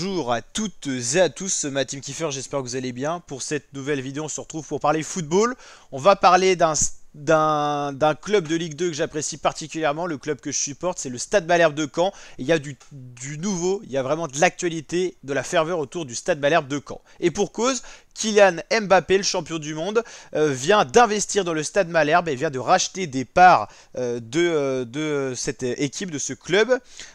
Bonjour à toutes et à tous, ma team Kiefer, j'espère que vous allez bien. Pour cette nouvelle vidéo, on se retrouve pour parler football. On va parler d'un d'un club de Ligue 2 que j'apprécie particulièrement, le club que je supporte, c'est le Stade Malherbe de Caen. il y a du, du, nouveau, il y a vraiment de l'actualité, de la ferveur autour du Stade Malherbe de Caen. Et pour cause, Kylian Mbappé, le champion du monde, euh, vient d'investir dans le Stade Malherbe et vient de racheter des parts euh, de, euh, de, cette équipe, de ce club.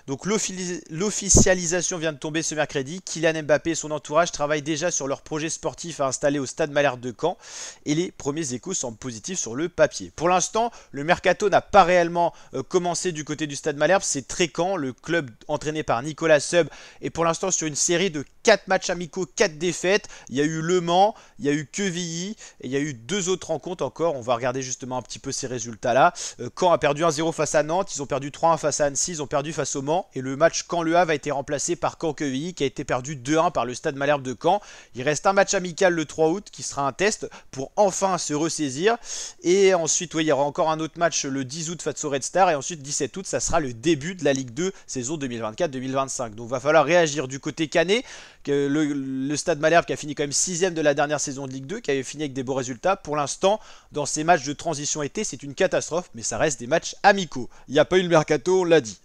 Donc l'officialisation vient de tomber ce mercredi. Kylian Mbappé et son entourage travaillent déjà sur leur projet sportif à installer au Stade Malherbe de Caen. Et les premiers échos semblent positifs sur le pour l'instant, le mercato n'a pas réellement euh, commencé du côté du Stade Malherbe. C'est Trécan, le club entraîné par Nicolas Sub, est pour l'instant sur une série de 4 matchs amicaux, 4 défaites. Il y a eu Le Mans, il y a eu Quevilly et il y a eu deux autres rencontres encore. On va regarder justement un petit peu ces résultats-là. Euh, Caen a perdu 1-0 face à Nantes, ils ont perdu 3-1 face à Annecy, ils ont perdu face au Mans et le match Caen-Le Havre a été remplacé par Caen-Quevilly qui a été perdu 2-1 par le Stade Malherbe de Caen. Il reste un match amical le 3 août qui sera un test pour enfin se ressaisir et ensuite, oui, il y aura encore un autre match le 10 août face au Red Star, et ensuite 17 août, ça sera le début de la Ligue 2 saison 2024-2025. Donc il va falloir réagir du côté canet, le, Stade Malherbe qui a fini quand même 6 de la dernière saison de Ligue 2, qui avait fini avec des beaux résultats. Pour l'instant, dans ces matchs de transition été, c'est une catastrophe, mais ça reste des matchs amicaux. Il n'y a pas eu le mercato, on l'a dit.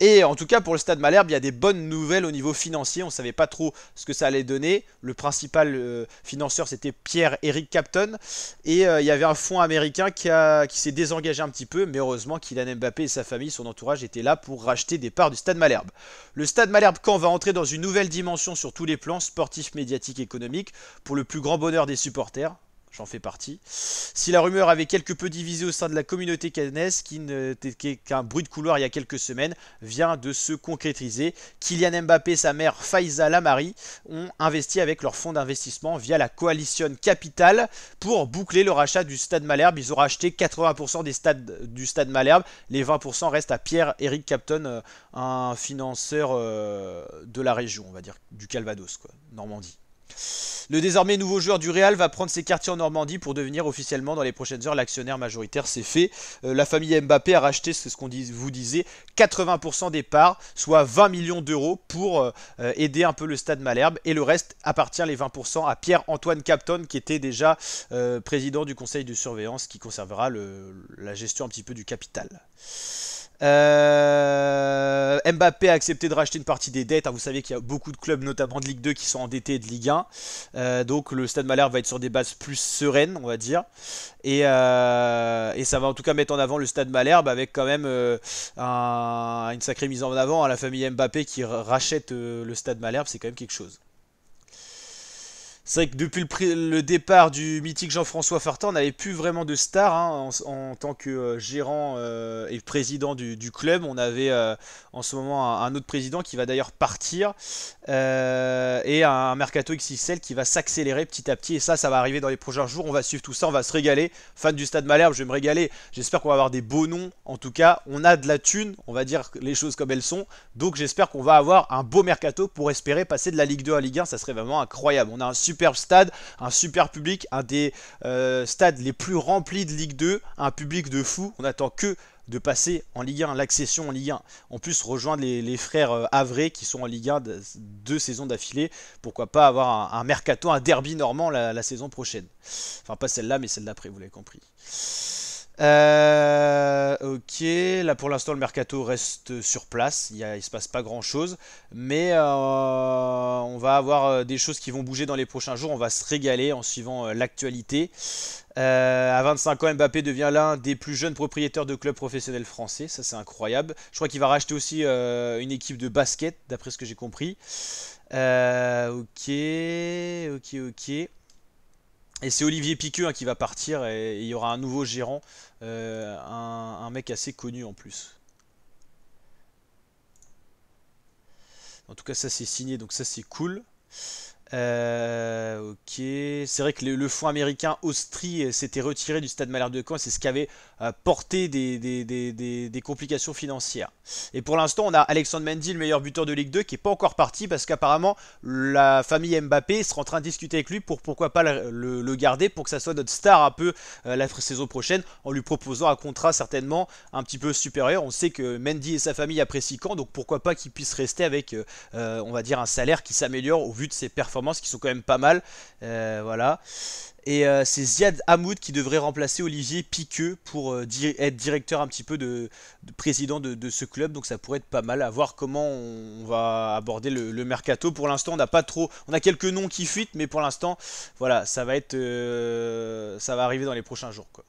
Et en tout cas, pour le Stade Malherbe, il y a des bonnes nouvelles au niveau financier. On ne savait pas trop ce que ça allait donner. Le principal euh, financeur, c'était Pierre-Éric Capton. Et euh, il y avait un fonds américain qui, s'est désengagé un petit peu, mais heureusement Kylian Mbappé et sa famille, son entourage, étaient là pour racheter des parts du Stade Malherbe. Le Stade Malherbe Caen va entrer dans une nouvelle dimension sur tous les plans, sportif, médiatique, économique, pour le plus grand bonheur des supporters, j'en fais partie. Si la rumeur avait quelque peu divisé au sein de la communauté cannaise, qui n'était qu'un bruit de couloir il y a quelques semaines, vient de se concrétiser. Kylian Mbappé et sa mère Faiza Lamari ont investi avec leur fonds d'investissement via la coalition Capital pour boucler le rachat du Stade Malherbe. Ils ont racheté 80% des stades du Stade Malherbe. Les 20% restent à Pierre-Éric Capton, euh, un financeur euh, de la région, on va dire, du Calvados, quoi, Normandie. Le désormais nouveau joueur du Real va prendre ses quartiers en Normandie pour devenir officiellement dans les prochaines heures l'actionnaire majoritaire. C'est fait. Euh, la famille Mbappé a racheté, c'est ce qu'on vous disait, 80% des parts, soit 20 millions d'euros pour euh, aider un peu le stade Malherbe. Et le reste appartient, les 20%, à Pierre-Antoine Capton, qui était déjà euh, président du conseil de surveillance, qui conservera la gestion un petit peu du capital. Euh, Mbappé a accepté de racheter une partie des dettes. Hein, vous savez qu'il y a beaucoup de clubs, notamment de Ligue 2, qui sont endettés de Ligue 1. Euh, donc le Stade Malherbe va être sur des bases plus sereines, on va dire. Et, euh, ça va en tout cas mettre en avant le Stade Malherbe avec quand même une sacrée mise en avant à la famille Mbappé qui rachète le Stade Malherbe. C'est quand même quelque chose. C'est vrai que depuis le, départ du mythique Jean-François Fartan, on n'avait plus vraiment de star hein. en, tant que euh, gérant euh, et président du, club. On avait euh, en ce moment un, autre président qui va d'ailleurs partir et un, mercato XXL qui va s'accélérer petit à petit. Et ça, ça va arriver dans les prochains jours. On va suivre tout ça, on va se régaler. Fan du Stade Malherbe, je vais me régaler. J'espère qu'on va avoir des beaux noms. En tout cas, on a de la thune, on va dire les choses comme elles sont. Donc j'espère qu'on va avoir un beau mercato pour espérer passer de la Ligue 2 à Ligue 1. Ça serait vraiment incroyable. On a un super stade, un super public, un des euh, stades les plus remplis de Ligue 2, un public de fou. On n'attend que de passer en Ligue 1, l'accession en Ligue 1. En plus, rejoindre les, frères euh, avré qui sont en Ligue 1 deux saisons d'affilée. Pourquoi pas avoir un, mercato, un derby normand la, la saison prochaine. Enfin, pas celle-là, mais celle d'après, vous l'avez compris. Euh, ok, là pour l'instant le mercato reste sur place, il, ne se passe pas grand chose, mais euh, on va avoir euh, des choses qui vont bouger dans les prochains jours, on va se régaler en suivant euh, l'actualité. à 25 ans, Mbappé devient l'un des plus jeunes propriétaires de clubs professionnels français, ça c'est incroyable. Je crois qu'il va racheter aussi une équipe de basket, d'après ce que j'ai compris. ok, ok, ok. Et c'est Olivier Piqueux hein, qui va partir et il y aura un nouveau gérant, euh, un, un, mec assez connu en plus. En tout cas ça c'est signé donc ça c'est cool. Euh, ok, c'est vrai que le, fond fonds américain Austrie s'était retiré du stade Malherbe de Caen, c'est ce qui avait euh, porté des, des, des, des, complications financières. Et pour l'instant, on a Alexandre Mendy, le meilleur buteur de Ligue 2, qui n'est pas encore parti parce qu'apparemment la famille Mbappé sera en train de discuter avec lui pour pourquoi pas le, garder pour que ça soit notre star un peu euh, la saison prochaine en lui proposant un contrat certainement un petit peu supérieur. On sait que Mendy et sa famille apprécient Caen, donc pourquoi pas qu'il puisse rester avec, on va dire, un salaire qui s'améliore au vu de ses performances qui sont quand même pas mal. Euh, voilà. Et euh, c'est Ziad Hamoud qui devrait remplacer Olivier Piqueux pour euh, être directeur un petit peu de, président de, ce club. Donc ça pourrait être pas mal à voir comment on va aborder le, mercato. Pour l'instant, on n'a pas trop. On a quelques noms qui fuitent, mais pour l'instant, voilà, ça va être. ça va arriver dans les prochains jours. Quoi.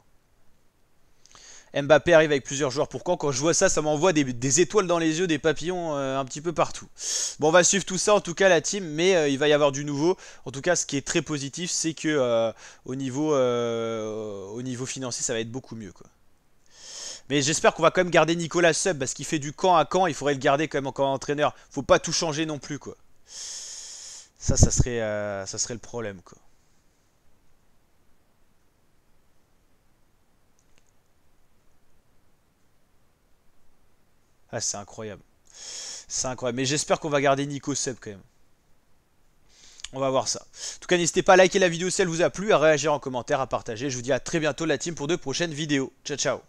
Mbappé arrive avec plusieurs joueurs pour quand Quand je vois ça, ça m'envoie des, étoiles dans les yeux, des papillons euh, un petit peu partout. Bon, on va suivre tout ça, en tout cas, la team, mais euh, il va y avoir du nouveau. En tout cas, ce qui est très positif, c'est que euh, au, niveau, au niveau financier, ça va être beaucoup mieux, Mais j'espère qu'on va quand même garder Nicolas Sub, parce qu'il fait du camp à camp, il faudrait le garder quand même encore entraîneur. Faut pas tout changer non plus, quoi. Ça, ça serait, ça serait le problème, quoi. Ah, c'est incroyable. C'est incroyable. Mais j'espère qu'on va garder Nico Seb quand même. On va voir ça. En tout cas, n'hésitez pas à liker la vidéo si elle vous a plu, à réagir en commentaire, à partager. Je vous dis à très bientôt la team pour de prochaines vidéos. Ciao, ciao